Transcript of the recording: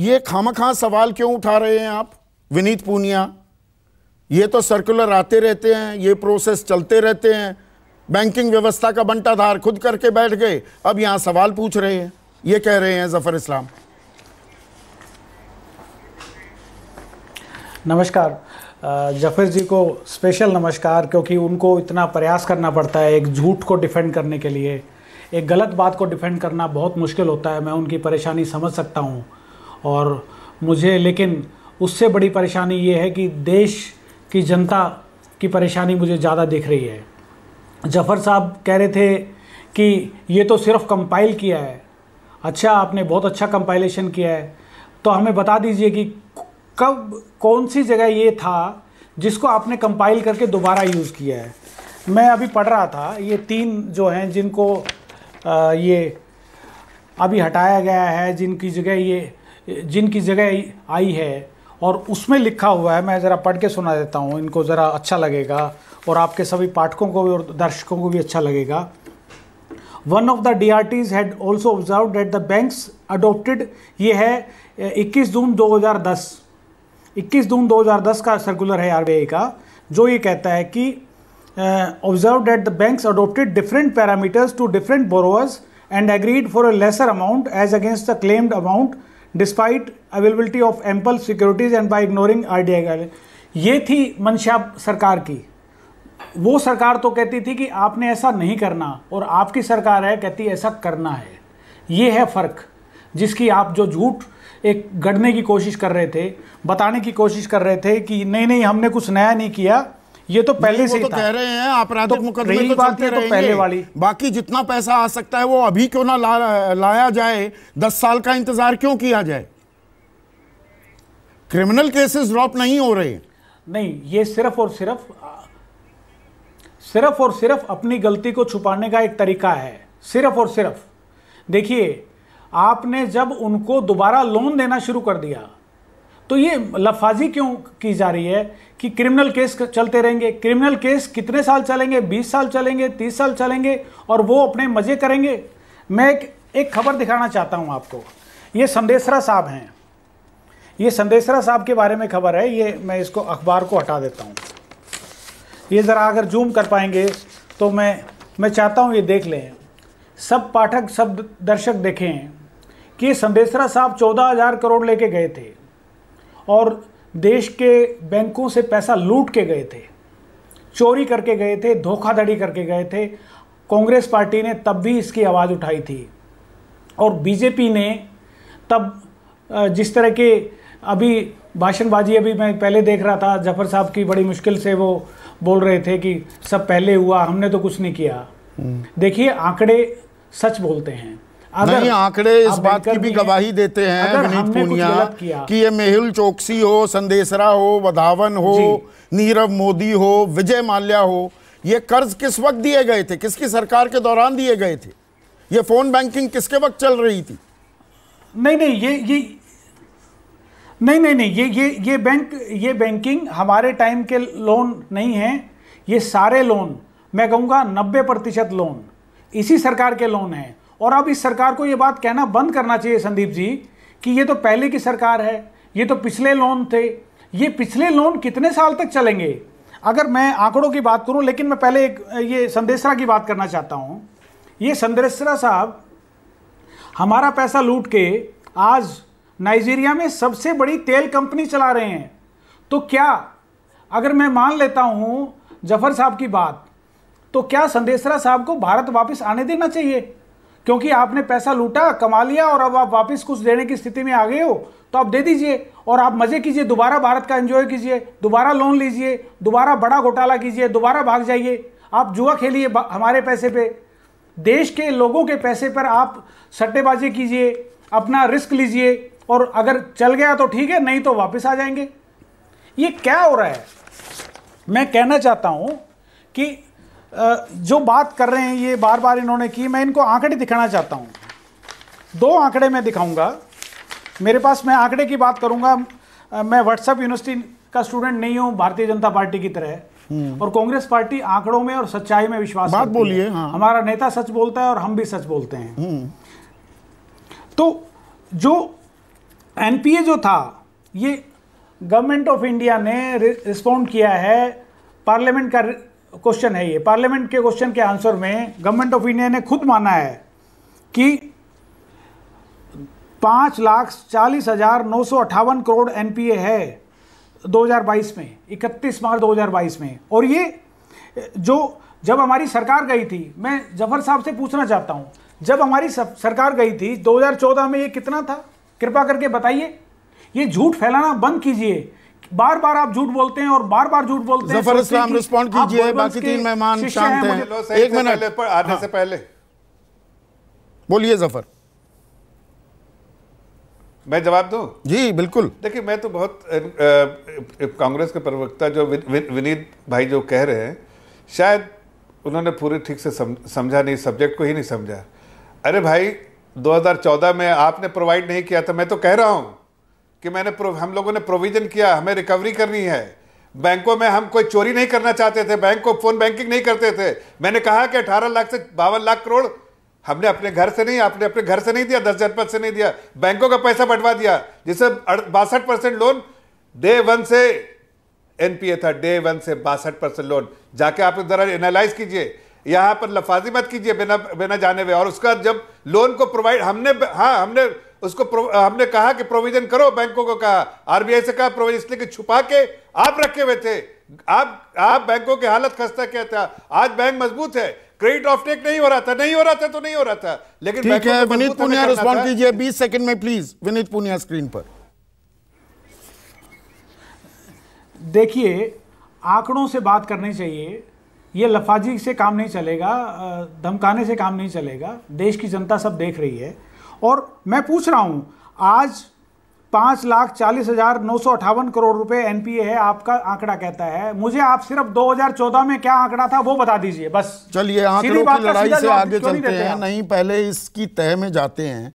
ये खाम सवाल क्यों उठा रहे हैं आप विनीत पूनिया ये तो सर्कुलर आते रहते हैं ये प्रोसेस चलते रहते हैं बैंकिंग व्यवस्था का बंटाधार खुद करके बैठ गए अब यहाँ सवाल पूछ रहे हैं ये कह रहे हैं जफर इस्लाम नमस्कार जफर जी को स्पेशल नमस्कार क्योंकि उनको इतना प्रयास करना पड़ता है एक झूठ को डिफेंड करने के लिए एक गलत बात को डिफेंड करना बहुत मुश्किल होता है मैं उनकी परेशानी समझ सकता हूँ और मुझे लेकिन उससे बड़ी परेशानी ये है कि देश की जनता की परेशानी मुझे ज़्यादा दिख रही है जफ़र साहब कह रहे थे कि ये तो सिर्फ कंपाइल किया है अच्छा आपने बहुत अच्छा कंपाइलेशन किया है तो हमें बता दीजिए कि कब कौन सी जगह ये था जिसको आपने कंपाइल करके दोबारा यूज़ किया है मैं अभी पढ़ रहा था ये तीन जो हैं जिनको आ, ये अभी हटाया गया है जिनकी जगह ये जिनकी जगह आई है और उसमें लिखा हुआ है मैं ज़रा पढ़ के सुना देता हूँ इनको ज़रा अच्छा लगेगा और आपके सभी पाठकों को भी और दर्शकों को भी अच्छा लगेगा one of the D R Ts had also observe that the banks adopted ये है 21 जून 2010 21 जून 2010 का सर्कुलर है आई का जो ये कहता है कि observe that the banks adopted different parameters to different borrowers and agreed for a lesser amount as against the claimed amount despite availability of ample securities and by ignoring R D I ये थी मंशा सरकार की वो सरकार तो कहती थी कि आपने ऐसा नहीं करना और आपकी सरकार है कहती ऐसा करना है ये है फ़र्क जिसकी आप जो झूठ एक गढ़ने की कोशिश कर रहे थे बताने की कोशिश कर रहे थे कि नहीं नहीं हमने कुछ नया नहीं किया ये तो पहले से तो कह रहे हैं आपराधिक तो मुकदमे तो चलते तो पहले वाली बाकी जितना पैसा आ सकता है वो अभी क्यों ना ला, लाया जाए दस साल का इंतजार क्यों किया जाए क्रिमिनल केसेस ड्रॉप नहीं हो रहे नहीं ये सिर्फ और सिर्फ सिर्फ और सिर्फ अपनी गलती को छुपाने का एक तरीका है सिर्फ और सिर्फ देखिए आपने जब उनको दोबारा लोन देना शुरू कर दिया तो ये लफाजी क्यों की जा रही है कि क्रिमिनल केस चलते रहेंगे क्रिमिनल केस कितने साल चलेंगे 20 साल चलेंगे 30 साल चलेंगे और वो अपने मज़े करेंगे मैं एक एक खबर दिखाना चाहता हूँ आपको ये संदेशरा साहब हैं ये संदेशरा साहब के बारे में खबर है ये मैं इसको अखबार को हटा देता हूँ ये ज़रा अगर जूम कर पाएंगे तो मैं मैं चाहता हूँ ये देख लें सब पाठक सब दर्शक देखें कि संदेशरा साहब चौदह हज़ार करोड़ लेके गए थे और देश के बैंकों से पैसा लूट के गए थे चोरी करके गए थे धोखाधड़ी करके गए थे कांग्रेस पार्टी ने तब भी इसकी आवाज़ उठाई थी और बीजेपी ने तब जिस तरह के अभी भाषणबाजी अभी मैं पहले देख रहा था जफर साहब की बड़ी मुश्किल से वो बोल रहे थे कि सब पहले हुआ हमने तो कुछ नहीं किया हम्म। देखिए आंकड़े सच बोलते हैं अगर नहीं आंकड़े इस बात की भी गवाही देते हैं विनीत पूनिया कि ये मेहुल चौकसी हो संदेशरा हो वधावन हो नीरव मोदी हो विजय माल्या हो ये कर्ज किस वक्त दिए गए थे किसकी सरकार के दौरान दिए गए थे ये फोन बैंकिंग किसके वक्त चल रही थी नहीं नहीं ये ये नहीं नहीं नहीं ये ये ये बैंक ये बैंकिंग हमारे टाइम के लोन नहीं है ये सारे लोन मैं कहूँगा नब्बे प्रतिशत लोन इसी सरकार के लोन हैं और अब इस सरकार को ये बात कहना बंद करना चाहिए संदीप जी कि ये तो पहले की सरकार है ये तो पिछले लोन थे ये पिछले लोन कितने साल तक चलेंगे अगर मैं आंकड़ों की बात करूं लेकिन मैं पहले एक ये संदेशरा की बात करना चाहता हूं ये संदेशरा साहब हमारा पैसा लूट के आज नाइजीरिया में सबसे बड़ी तेल कंपनी चला रहे हैं तो क्या अगर मैं मान लेता हूं जफर साहब की बात तो क्या संदेशरा साहब को भारत वापस आने देना चाहिए क्योंकि आपने पैसा लूटा कमा लिया और अब आप वापस कुछ देने की स्थिति में आ गए हो तो आप दे दीजिए और आप मज़े कीजिए दोबारा भारत का एंजॉय कीजिए दोबारा लोन लीजिए दोबारा बड़ा घोटाला कीजिए दोबारा भाग जाइए आप जुआ खेलिए हमारे पैसे पे देश के लोगों के पैसे पर आप सट्टेबाजी कीजिए अपना रिस्क लीजिए और अगर चल गया तो ठीक है नहीं तो वापस आ जाएंगे ये क्या हो रहा है मैं कहना चाहता हूँ कि जो बात कर रहे हैं ये बार बार इन्होंने की मैं इनको आंकड़े दिखाना चाहता हूँ दो आंकड़े मैं दिखाऊंगा मेरे पास मैं आंकड़े की बात करूंगा मैं व्हाट्सएप यूनिवर्सिटी का स्टूडेंट नहीं हूँ भारतीय जनता पार्टी की तरह हम्म। और कांग्रेस पार्टी आंकड़ों में और सच्चाई में विश्वास बात बोलिए हाँ। हमारा नेता सच बोलता है और हम भी सच बोलते हैं हम्म। तो जो एनपीए जो था ये गवर्नमेंट ऑफ इंडिया ने रिस्पॉन्ड किया है पार्लियामेंट का क्वेश्चन है ये पार्लियामेंट के क्वेश्चन के आंसर में गवर्नमेंट ऑफ इंडिया ने खुद माना है कि पाँच लाख चालीस हज़ार नौ सौ अट्ठावन करोड़ एनपीए है 2022 में 31 मार्च 2022 में और ये जो जब हमारी सरकार गई थी मैं जफर साहब से पूछना चाहता हूँ जब हमारी सरकार गई थी 2014 में ये कितना था कृपा करके बताइए ये झूठ फैलाना बंद कीजिए बार बार आप झूठ बोलते हैं और बार बार झूठ बोलते हैं जफर इस्लाम रिस्पॉन्ड कीजिए बाकी तीन मेहमान शांत हैं एक मिनट आने से पहले बोलिए जफर मैं जवाब दूं जी बिल्कुल देखिए मैं तो बहुत कांग्रेस के प्रवक्ता जो विनीत भाई जो कह रहे हैं शायद उन्होंने पूरे ठीक से समझा नहीं सब्जेक्ट को ही नहीं समझा अरे भाई 2014 में आपने प्रोवाइड नहीं किया था मैं तो कह रहा हूँ कि मैंने हम लोगों ने प्रोविजन किया हमें रिकवरी करनी है बैंकों में हम कोई चोरी नहीं करना चाहते थे बैंक को फोन बैंकिंग नहीं करते थे मैंने कहा कि अठारह लाख से बावन लाख करोड़ हमने अपने घर से नहीं आपने अपने घर से नहीं दिया दस जनपद से नहीं दिया बैंकों का पैसा बंटवा दिया जिससे बासठ परसेंट लोन डे वन से एनपीए था डे वन से बासठ परसेंट लोन जाके आप जरा एनालाइज कीजिए यहाँ पर लफाजी मत कीजिए बिना बिना जाने हुए और उसका जब लोन को प्रोवाइड हमने हाँ हमने उसको हमने कहा कि प्रोविजन करो बैंकों को कहा आरबीआई से कहा प्रोविजन इसलिए कि छुपा के आप रखे हुए थे आप आप बैंकों की हालत खस्ता क्या था आज बैंक मजबूत है क्रेडिट ऑफ टेक नहीं हो रहा था नहीं हो रहा था तो नहीं हो रहा था लेकिन ठीक है विनीत पुनिया रिस्पॉन्ड कीजिए 20 सेकंड में प्लीज विनीत पुनिया स्क्रीन पर देखिए आंकड़ों से बात करनी चाहिए ये लफाजी से काम नहीं चलेगा धमकाने से काम नहीं चलेगा देश की जनता सब देख रही है और मैं पूछ रहा हूँ आज पाँच लाख चालीस हज़ार नौ सौ अठावन करोड़ रुपए एनपीए है आपका आंकड़ा कहता है मुझे आप सिर्फ 2014 में क्या आंकड़ा था वो बता दीजिए बस चलिए आंकड़ों की लड़ाई से आगे चलते हैं नहीं पहले इसकी तय में जाते हैं